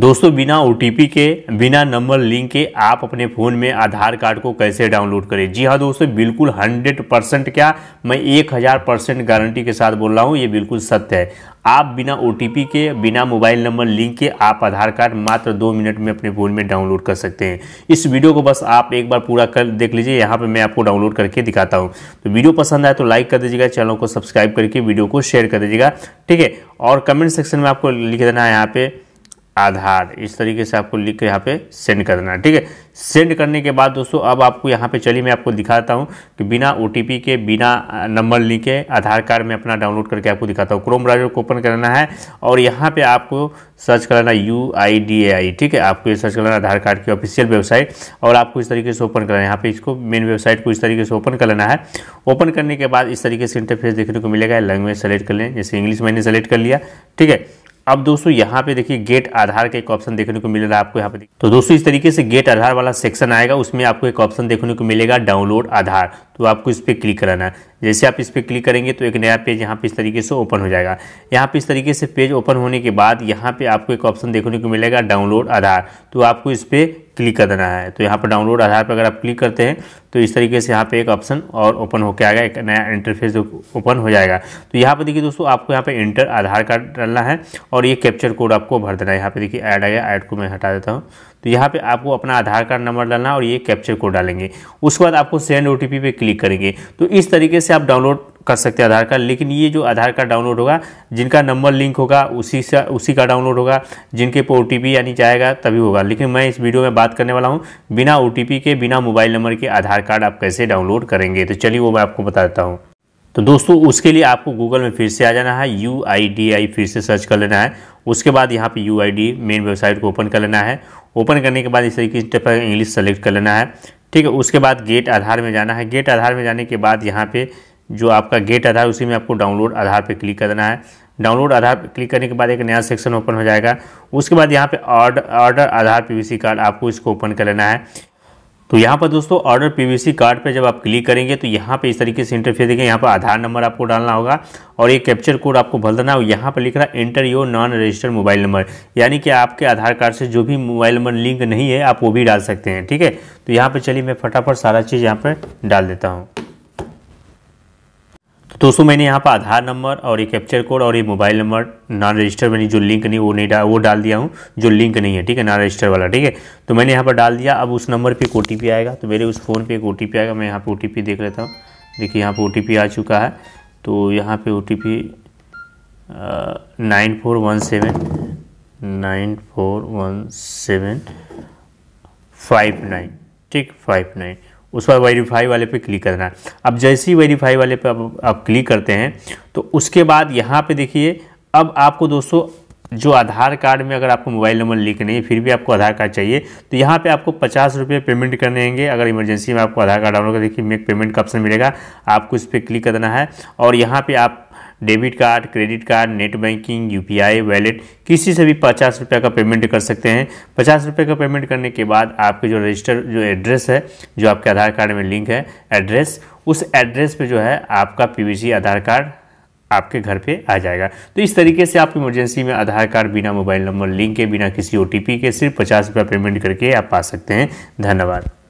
दोस्तों बिना ओ के बिना नंबर लिंक के आप अपने फ़ोन में आधार कार्ड को कैसे डाउनलोड करें जी हाँ दोस्तों बिल्कुल 100 परसेंट क्या मैं 1000 परसेंट गारंटी के साथ बोल रहा हूँ ये बिल्कुल सत्य है आप बिना ओ के बिना मोबाइल नंबर लिंक के आप आधार कार्ड मात्र दो मिनट में अपने फ़ोन में डाउनलोड कर सकते हैं इस वीडियो को बस आप एक बार पूरा कर देख लीजिए यहाँ पर मैं आपको डाउनलोड करके दिखाता हूँ तो वीडियो पसंद आए तो लाइक कर दीजिएगा चैनल को सब्सक्राइब करके वीडियो को शेयर कर दीजिएगा ठीक है और कमेंट सेक्शन में आपको लिख देना है यहाँ पर आधार इस तरीके से आपको लिख के यहाँ पे सेंड करना है ठीक है सेंड करने के बाद दोस्तों अब आपको यहाँ पे चलिए मैं आपको दिखाता हूँ कि बिना ओ के बिना नंबर लिखे आधार कार्ड में अपना डाउनलोड करके आपको दिखाता हूँ क्रोम ब्राउजर को ओपन करना है और यहाँ पे आपको सर्च करना यू आई डी ए आई ठीक है आपको ये सर्च करना आधार कार्ड की ऑफिशियल वेबसाइट और आपको इस तरीके से ओपन करना है यहाँ पे इसको मेन वेबसाइट को इस तरीके से ओपन कर लेना है ओपन करने के बाद इस तरीके से इंटरफेस देखने को मिलेगा लैंग्वेज सेलेक्ट कर लें जैसे इंग्लिश मैंने सेलेक्ट कर लिया ठीक है अब दोस्तों यहाँ पे देखिए गेट आधार का एक ऑप्शन देखने को मिल रहा है आपको यहाँ पे तो दोस्तों इस तरीके से गेट आधार वाला सेक्शन आएगा उसमें आपको एक ऑप्शन देखने को मिलेगा डाउनलोड आधार तो आपको इस पर क्लिक कराना है जैसे आप इस पर क्लिक करेंगे तो एक नया पेज यहाँ पे इस तरीके से ओपन हो जाएगा यहाँ पे इस तरीके से पेज ओपन होने के बाद यहाँ पे आपको एक ऑप्शन देखने को मिलेगा डाउनलोड आधार तो आपको इस पर क्लिक कर देना है तो यहाँ पर डाउनलोड आधार पर अगर आप क्लिक करते हैं तो इस तरीके से यहाँ पे एक ऑप्शन और ओपन होकर आएगा एक नया इंटरफेस ओपन हो जाएगा तो यहाँ पर देखिए दोस्तों आपको यहाँ पर इंटर आधार कार्ड डालना है और ये कैप्चर कोड आपको भर देना है यहाँ पर देखिए ऐड आ गया ऐड को मैं हटा देता हूँ तो यहाँ पे आपको अपना आधार कार्ड नंबर डालना और ये कैप्चर कोड डालेंगे उसके बाद आपको सेंड ओ पे क्लिक करेंगे तो इस तरीके से आप डाउनलोड कर सकते हैं आधार कार्ड लेकिन ये जो आधार कार्ड डाउनलोड होगा जिनका नंबर लिंक होगा उसी से उसी का डाउनलोड होगा जिनके पे ओ यानी जाएगा तभी होगा लेकिन मैं इस वीडियो में बात करने वाला हूँ बिना ओ के बिना मोबाइल नंबर के आधार कार्ड आप कैसे डाउनलोड करेंगे तो चलिए वो मैं आपको बता देता हूँ तो दोस्तों उसके लिए आपको गूगल में फिर से आ जाना है यू आई डी आई फिर से सर्च कर लेना है उसके बाद यहाँ पे यू आई मेन वेबसाइट को ओपन कर लेना है ओपन करने के बाद इस तरीके से टेपर इंग्लिश सेलेक्ट कर लेना है ठीक है उसके बाद गेट आधार में जाना है गेट आधार में जाने के बाद यहाँ पे जो आपका गेट आधार उसी में आपको डाउनलोड आधार पे क्लिक करना है डाउनलोड आधार पर क्लिक करने के बाद एक नया सेक्शन ओपन हो जाएगा उसके बाद यहाँ पे order order Aadhaar PVC card आपको इसको ओपन कर लेना है तो यहाँ पर दोस्तों ऑर्डर पीवीसी कार्ड पे जब आप क्लिक करेंगे तो यहाँ पे इस तरीके से इंटरफेस देखें यहाँ पर आधार नंबर आपको डालना होगा और ये कैप्चर कोड आपको भर देना और यहाँ पर लिख रहा है enter your non registered mobile number यानी कि आपके आधार कार्ड से जो भी मोबाइल नंबर लिंक नहीं है आप वो भी डाल सकते हैं ठीक है तो यहाँ पर चलिए मैं फटाफट सारा चीज़ यहाँ पर डाल देता हूँ दोस्तों मैंने यहाँ पर आधार नंबर और ये कैप्चर कोड और ये मोबाइल नंबर नॉन रजिस्टर मैंने जो लिंक नहीं वो नहीं डाल वो डाल दिया हूँ जो लिंक नहीं है ठीक है नॉन रजिस्टर वाला ठीक है तो मैंने यहाँ पर डाल दिया अब उस नंबर पर ओ आएगा तो मेरे उस फ़ोन पर एक ओ आएगा मैं यहाँ पर ओ देख लेता हूँ देखिए यहाँ पर ओ आ चुका है तो यहाँ पर O nine four one seven nine four one seven five nine ठीक फाइव नाइन उस पर वेरीफाई वाले पे क्लिक करना है अब जैसे ही वेरीफाई वाले पे आप, क्लिक करते हैं तो उसके बाद यहाँ पे देखिए अब आपको दोस्तों जो आधार कार्ड में अगर आपको मोबाइल नंबर लिंक नहीं फिर भी आपको आधार कार्ड चाहिए तो यहाँ पे आपको पचास रुपये पेमेंट करने होंगे अगर इमरजेंसी में आपको आधार कार्ड डाउनलोड कर देखिए मेक पेमेंट का ऑप्शन मिलेगा आपको इस पर क्लिक करना है और यहाँ पे आप debit card credit card net banking U wallet किसी से भी पचास रुपये का पेमेंट कर सकते हैं पचास रुपये का पेमेंट करने के बाद आपके जो रजिस्टर जो एड्रेस है जो आपके आधार कार्ड में लिंक है एड्रेस उस एड्रेस पे जो है आपका पी आधार कार्ड आपके घर पे आ जाएगा तो इस तरीके से आप इमरजेंसी में आधार कार्ड बिना मोबाइल नंबर लिंक के बिना किसी ओ के सिर्फ पचास रुपया पेमेंट करके आप पा सकते हैं धन्यवाद